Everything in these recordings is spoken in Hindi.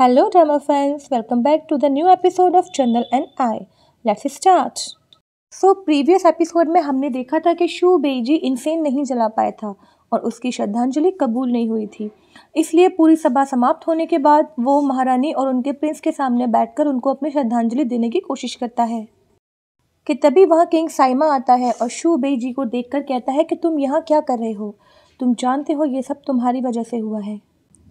hello drama fans, welcome back to the new episode of चंदल and I let's start so previous episode में हमने देखा था कि शू बेजी इंसेन नहीं जला पाया था और उसकी श्रद्धांजलि कबूल नहीं हुई थी इसलिए पूरी सभा समाप्त होने के बाद वो महारानी और उनके प्रिंस के सामने बैठकर उनको अपनी श्रद्धांजलि देने की कोशिश करता है कि तभी वहाँ किंग साइमा आता है और शू बेजी को देखकर कहता है कि तुम यहाँ क्या कर रहे हो तुम जानते हो ये सब तुम्हारी वजह से हुआ है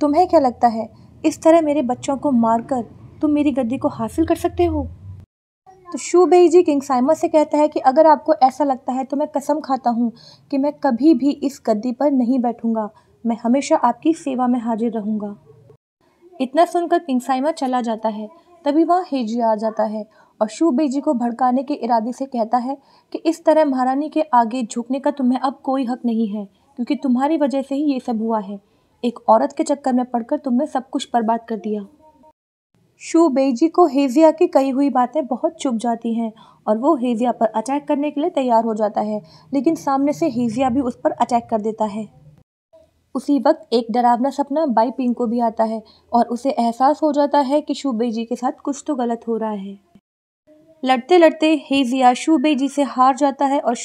तुम्हें क्या लगता है इस तरह मेरे बच्चों को मारकर तुम मेरी गद्दी को हासिल कर सकते हो तो शूबेई जी किंग साइमर से कहता है कि अगर आपको ऐसा लगता है तो मैं कसम खाता हूँ कि मैं कभी भी इस गद्दी पर नहीं बैठूंगा मैं हमेशा आपकी सेवा में हाजिर रहूँगा इतना सुनकर किंग साइमा चला जाता है तभी वहाँ हेजी आ जाता है और शूबेई जी को भड़काने के इरादे से कहता है कि इस तरह महारानी के आगे झुकने का तुम्हें अब कोई हक नहीं है क्योंकि तुम्हारी वजह से ही ये सब हुआ है एक औरत के चक्कर में पड़कर तुमने सब कुछ बर्बाद कर दिया शु बेजी को हेजिया की कही हुई बातें बहुत चुप जाती हैं और वो हेजिया पर अटैक करने के लिए तैयार हो जाता है लेकिन सामने से हेजिया भी उस पर अटैक कर देता है उसी वक्त एक डरावना सपना बाई पिंग को भी आता है और उसे एहसास हो जाता है कि बेजी के साथ कुछ तो गलत हो रहा है लड़ते लड़ते हेजिया जी से हार जाता है और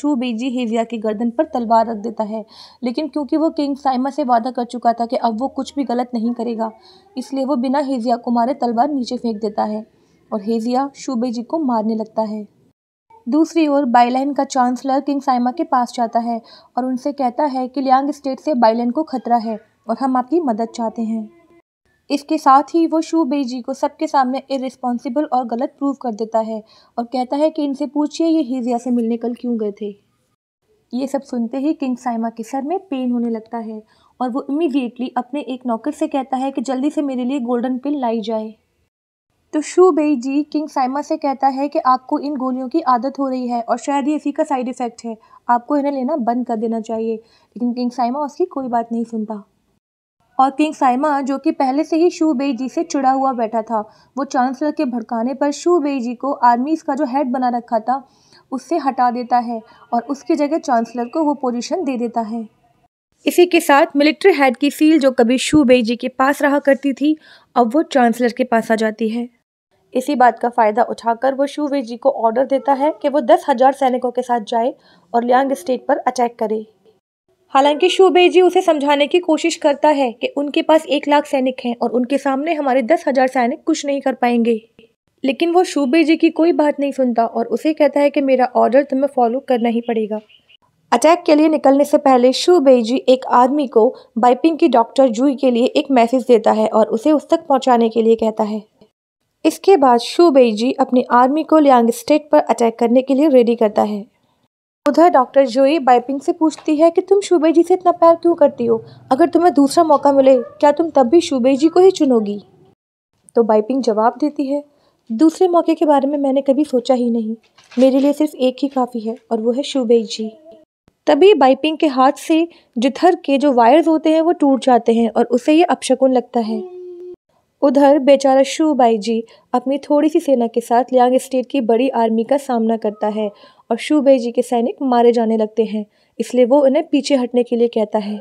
जी हेजिया की गर्दन पर तलवार रख देता है लेकिन क्योंकि वो किंग साइमा से वादा कर चुका था कि अब वो कुछ भी गलत नहीं करेगा इसलिए वो बिना हेजिया को मारे तलवार नीचे फेंक देता है और हेजिया जी को मारने लगता है दूसरी ओर बाइलैन का चांसलर किंग साइमा के पास जाता है और उनसे कहता है कि लियांग स्टेट से बाइलैन को खतरा है और हम आपकी मदद चाहते हैं इसके साथ ही वो शूबेई जी को सबके सामने इरिस्पॉन्सिबल और गलत प्रूव कर देता है और कहता है कि इनसे पूछिए ये हीजिया से मिलने कल क्यों गए थे ये सब सुनते ही किंग साइमा के सर में पेन होने लगता है और वो इमीडिएटली अपने एक नौकर से कहता है कि जल्दी से मेरे लिए गोल्डन पिल लाई जाए तो शू बेई जी किंग साइमा से कहता है कि आपको इन गोलियों की आदत हो रही है और शायद ये इसी का साइड इफ़ेक्ट है आपको इन्हें लेना बंद कर देना चाहिए लेकिन किंग साइमा उसकी कोई बात नहीं सुनता और किंग साइमा जो कि पहले से ही शू बेई जी से चुड़ा हुआ बैठा था वो चांसलर के भड़काने पर शू जी को आर्मीज़ का जो हेड बना रखा था उससे हटा देता है और उसकी जगह चांसलर को वो पोजीशन दे देता है इसी के साथ मिलिट्री हेड की सील जो कभी शू जी के पास रहा करती थी अब वो चांसलर के पास आ जाती है इसी बात का फ़ायदा उठाकर वो शूवे जी को ऑर्डर देता है कि वो दस हज़ार सैनिकों के साथ जाए और लियांग स्टेट पर अटैक करे हालांकि जी उसे समझाने की कोशिश करता है कि उनके पास एक लाख सैनिक हैं और उनके सामने हमारे दस हजार सैनिक कुछ नहीं कर पाएंगे लेकिन वो जी की कोई बात नहीं सुनता और उसे कहता है कि मेरा ऑर्डर तुम्हें फॉलो करना ही पड़ेगा अटैक के लिए निकलने से पहले जी एक आदमी को बाइपिंग की डॉक्टर जूई के लिए एक मैसेज देता है और उसे उस तक पहुँचाने के लिए कहता है इसके बाद जी अपनी आर्मी को लियांग स्टेट पर अटैक करने के लिए रेडी करता है उधर डॉक्टर जोई बाइपिंग से पूछती है कि तुम शुभे जी से इतना प्यार क्यों करती हो अगर तुम्हें दूसरा मौका मिले क्या तुम तब भी शुभे जी को ही चुनोगी तो बाइपिंग जवाब देती है दूसरे मौके के बारे में मैंने कभी सोचा ही नहीं मेरे लिए सिर्फ एक ही काफ़ी है और वो है शुभे जी तभी बाइपिंग के हाथ से जिथर के जो वायर्स होते हैं वो टूट जाते हैं और उसे ये अपशकुन लगता है उधर बेचारा शू जी अपनी थोड़ी सी सेना के साथ लियांग स्टेट की बड़ी आर्मी का सामना करता है और शू जी के सैनिक मारे जाने लगते हैं इसलिए वो उन्हें पीछे हटने के लिए कहता है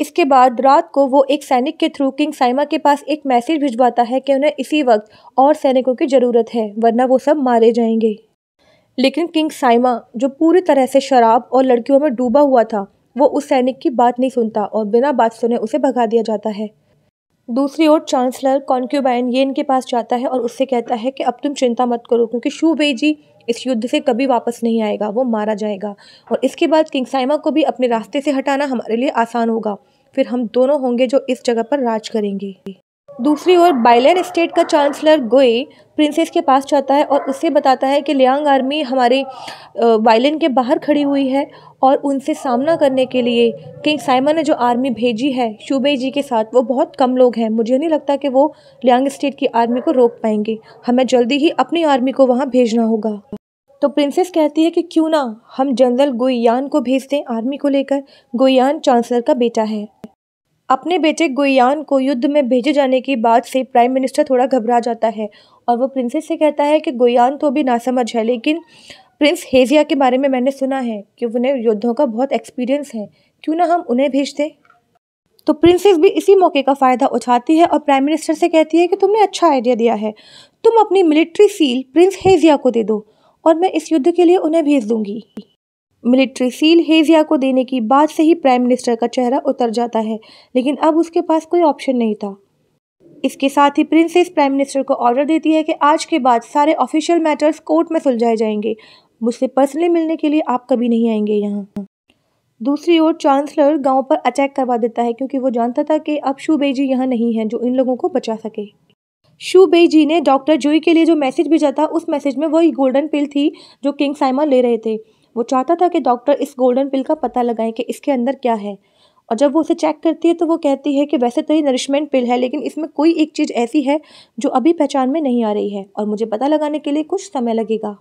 इसके बाद रात को वो एक सैनिक के थ्रू किंग साइमा के पास एक मैसेज भिजवाता है कि उन्हें इसी वक्त और सैनिकों की ज़रूरत है वरना वो सब मारे जाएंगे लेकिन किंग साइमा जो पूरी तरह से शराब और लड़कियों में डूबा हुआ था वो उस सैनिक की बात नहीं सुनता और बिना बात सुने उसे भगा दिया जाता है दूसरी ओर चांसलर कॉन्क्यूबाइन ये इनके पास जाता है और उससे कहता है कि अब तुम चिंता मत करो क्योंकि शू बेजी इस युद्ध से कभी वापस नहीं आएगा वो मारा जाएगा और इसके बाद किंग साइमा को भी अपने रास्ते से हटाना हमारे लिए आसान होगा फिर हम दोनों होंगे जो इस जगह पर राज करेंगे दूसरी ओर बाइलैंड स्टेट का चांसलर गोए प्रिंसेस के पास जाता है और उससे बताता है कि लियांग आर्मी हमारे बाइलैंड के बाहर खड़ी हुई है और उनसे सामना करने के लिए किंग साइमन ने जो आर्मी भेजी है शुबे जी के साथ वो बहुत कम लोग हैं मुझे नहीं लगता कि वो लियांग स्टेट की आर्मी को रोक पाएंगे हमें जल्दी ही अपनी आर्मी को वहाँ भेजना होगा तो प्रिंसेस कहती है कि क्यों ना हम जनरल गोयान को भेज दें आर्मी को लेकर गोयान चांसलर का बेटा है अपने बेटे गुयान को युद्ध में भेजे जाने की बात से प्राइम मिनिस्टर थोड़ा घबरा जाता है और वो प्रिंसेस से कहता है कि गुयान तो अभी नासमझ है लेकिन प्रिंस हेजिया के बारे में मैंने सुना है कि उन्हें युद्धों का बहुत एक्सपीरियंस है क्यों ना हम उन्हें भेज दें तो प्रिंसेस भी इसी मौके का फ़ायदा उठाती है और प्राइम मिनिस्टर से कहती है कि तुमने अच्छा आइडिया दिया है तुम अपनी मिलिट्री सील प्रिंस हेजिया को दे दो और मैं इस युद्ध के लिए उन्हें भेज दूंगी मिलिट्री सील हेजिया को देने की बात से ही प्राइम मिनिस्टर का चेहरा उतर जाता है लेकिन अब उसके पास कोई ऑप्शन नहीं था इसके साथ ही प्रिंसेस प्राइम मिनिस्टर को ऑर्डर देती है कि आज के बाद सारे ऑफिशियल मैटर्स कोर्ट में सुलझाए जाएंगे मुझसे पर्सनली मिलने के लिए आप कभी नहीं आएंगे यहाँ दूसरी ओर चांसलर गांव पर अटैक करवा देता है क्योंकि वो जानता था कि अब जी यहाँ नहीं है जो इन लोगों को बचा सके जी ने डॉक्टर जोई के लिए जो मैसेज भेजा था उस मैसेज में वही गोल्डन पिल थी जो किंग साइमा ले रहे थे वो चाहता था कि डॉक्टर इस गोल्डन पिल का पता लगाएं कि इसके अंदर क्या है और जब वो उसे चेक करती है तो वो कहती है कि वैसे तो ये नरिशमेंट पिल है लेकिन इसमें कोई एक चीज़ ऐसी है जो अभी पहचान में नहीं आ रही है और मुझे पता लगाने के लिए कुछ समय लगेगा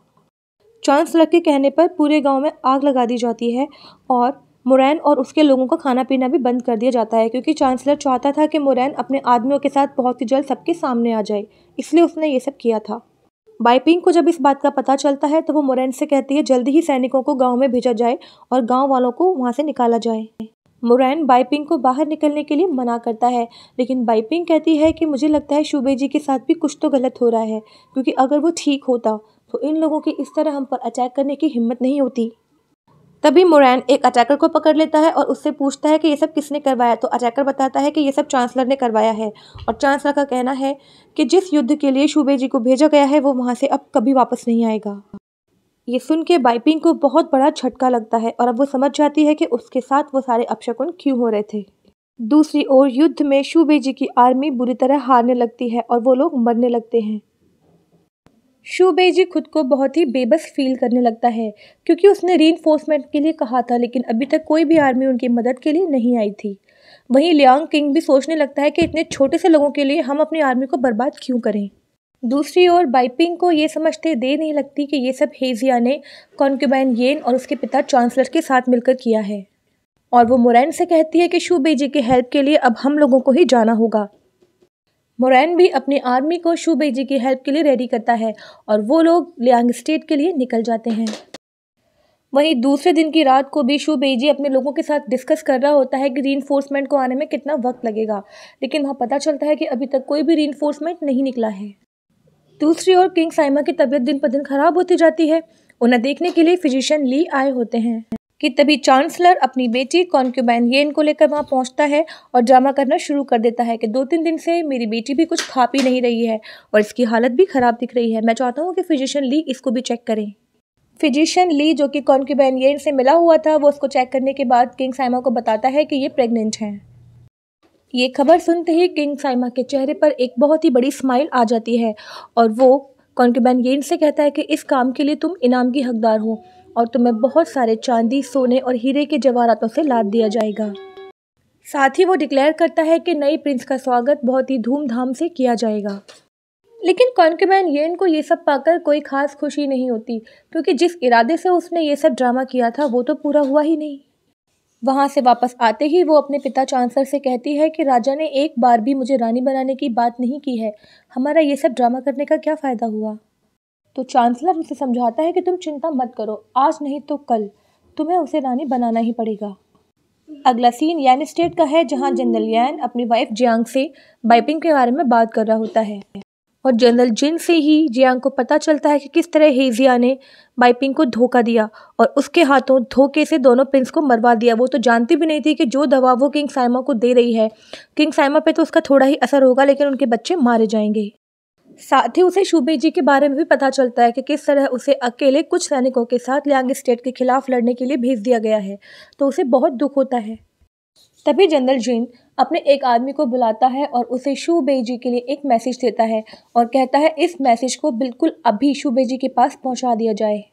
चांसलर के कहने पर पूरे गांव में आग लगा दी जाती है और मुरैन और उसके लोगों का खाना पीना भी बंद कर दिया जाता है क्योंकि चांसलर चाहता था कि मुरैन अपने आदमियों के साथ बहुत ही जल्द सबके सामने आ जाए इसलिए उसने ये सब किया था बाइपिंग को जब इस बात का पता चलता है तो वो मोरेन से कहती है जल्दी ही सैनिकों को गांव में भेजा जाए और गांव वालों को वहां से निकाला जाए मुरैन बाइपिंग को बाहर निकलने के लिए मना करता है लेकिन बाइपिंग कहती है कि मुझे लगता है शूबे जी के साथ भी कुछ तो गलत हो रहा है क्योंकि अगर वो ठीक होता तो इन लोगों की इस तरह हम पर अटैक करने की हिम्मत नहीं होती तभी मोरैन एक अटैकर को पकड़ लेता है और उससे पूछता है कि ये सब किसने करवाया तो अटैकर बताता है कि ये सब चांसलर ने करवाया है और चांसलर का कहना है कि जिस युद्ध के लिए शूबे जी को भेजा गया है वो वहाँ से अब कभी वापस नहीं आएगा ये सुन के बाइपिंग को बहुत बड़ा झटका लगता है और अब वो समझ जाती है कि उसके साथ वो सारे अपशकुन क्यों हो रहे थे दूसरी ओर युद्ध में शूबे जी की आर्मी बुरी तरह हारने लगती है और वो लोग मरने लगते हैं जी खुद को बहुत ही बेबस फील करने लगता है क्योंकि उसने री के लिए कहा था लेकिन अभी तक कोई भी आर्मी उनकी मदद के लिए नहीं आई थी वहीं लियांग किंग भी सोचने लगता है कि इतने छोटे से लोगों के लिए हम अपनी आर्मी को बर्बाद क्यों करें दूसरी ओर बाइपिंग को ये समझते दे नहीं लगती कि ये सब हेजिया ने कॉन्क्यूबाइन येन और उसके पिता चांसलर के साथ मिलकर किया है और वो मोरन से कहती है कि जी की हेल्प के लिए अब हम लोगों को ही जाना होगा मोरैन भी अपनी आर्मी को जी की हेल्प के लिए रेडी करता है और वो लोग लियांग स्टेट के लिए निकल जाते हैं वहीं दूसरे दिन की रात को भी शू बेजी अपने लोगों के साथ डिस्कस कर रहा होता है कि री को आने में कितना वक्त लगेगा लेकिन वहाँ पता चलता है कि अभी तक कोई भी री नहीं निकला है दूसरी ओर किंग साइमा की तबीयत दिन पर दिन खराब होती जाती है उन्हें देखने के लिए फिजिशियन ली आए होते हैं कि तभी चांसलर अपनी बेटी कॉन्क्यूबैन येन को लेकर वहाँ पहुँचता है और ड्रामा करना शुरू कर देता है कि दो तीन दिन से मेरी बेटी भी कुछ खा पी नहीं रही है और इसकी हालत भी ख़राब दिख रही है मैं चाहता हूँ कि फिजिशियन ली इसको भी चेक करें फिजिशियन ली जो कि कॉन्क्यूबैन येन से मिला हुआ था वो उसको चेक करने के बाद किंग साइमा को बताता है कि ये प्रेगनेंट हैं ये खबर सुनते ही किंग साइमा के चेहरे पर एक बहुत ही बड़ी स्माइल आ जाती है और वो कॉन्क्यूबैन येन से कहता है कि इस काम के लिए तुम इनाम की हकदार हो और तुम्हें बहुत सारे चांदी सोने और हीरे के जवाहरातों से लाद दिया जाएगा साथ ही वो डिक्लेयर करता है कि नए प्रिंस का स्वागत बहुत ही धूमधाम से किया जाएगा लेकिन कॉन्कबैन येन को ये सब पाकर कोई खास खुशी नहीं होती क्योंकि जिस इरादे से उसने ये सब ड्रामा किया था वो तो पूरा हुआ ही नहीं वहाँ से वापस आते ही वो अपने पिता चांसलर से कहती है कि राजा ने एक बार भी मुझे रानी बनाने की बात नहीं की है हमारा ये सब ड्रामा करने का क्या फ़ायदा हुआ तो चांसलर उसे समझाता है कि तुम चिंता मत करो आज नहीं तो कल तुम्हें उसे रानी बनाना ही पड़ेगा अगला सीन यान स्टेट का है जहाँ जनरल यान अपनी वाइफ जियांग से बाइपिंग के बारे में बात कर रहा होता है और जनरल जिन से ही जियांग को पता चलता है कि किस तरह हेजिया ने बाइपिंग को धोखा दिया और उसके हाथों धोखे से दोनों प्रिंस को मरवा दिया वो तो जानती भी नहीं थी कि जो दवा वो किंग साइमा को दे रही है किंग साइमा पे तो उसका थोड़ा ही असर होगा लेकिन उनके बच्चे मारे जाएंगे साथ ही उसे शूबे जी के बारे में भी पता चलता है कि किस तरह उसे अकेले कुछ सैनिकों के साथ लियांग स्टेट के खिलाफ लड़ने के लिए भेज दिया गया है तो उसे बहुत दुख होता है तभी जनरल जीन अपने एक आदमी को बुलाता है और उसे जी के लिए एक मैसेज देता है और कहता है इस मैसेज को बिल्कुल अभी जी के पास पहुंचा दिया जाए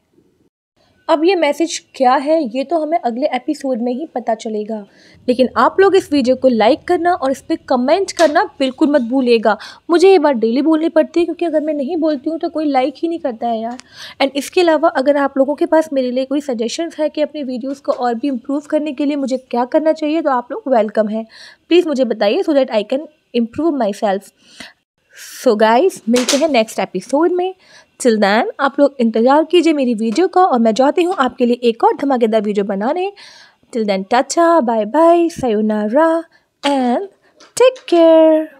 अब ये मैसेज क्या है ये तो हमें अगले एपिसोड में ही पता चलेगा लेकिन आप लोग इस वीडियो को लाइक करना और इस पर कमेंट करना बिल्कुल मत भूलिएगा मुझे ये बात डेली बोलनी पड़ती है क्योंकि अगर मैं नहीं बोलती हूँ तो कोई लाइक ही नहीं करता है यार एंड इसके अलावा अगर आप लोगों के पास मेरे लिए कोई सजेशन है कि अपनी वीडियोज़ को और भी इम्प्रूव करने के लिए मुझे क्या करना चाहिए तो आप लोग वेलकम है प्लीज़ मुझे बताइए so that I can improve myself so guys मिलते हैं नेक्स्ट एपिसोड में टिल दैन आप लोग इंतज़ार कीजिए मेरी वीडियो का और मैं चाहती हूँ आपके लिए एक और धमाकेदार वीडियो बनाने टिल दैन टाचा bye bye sayonara and take care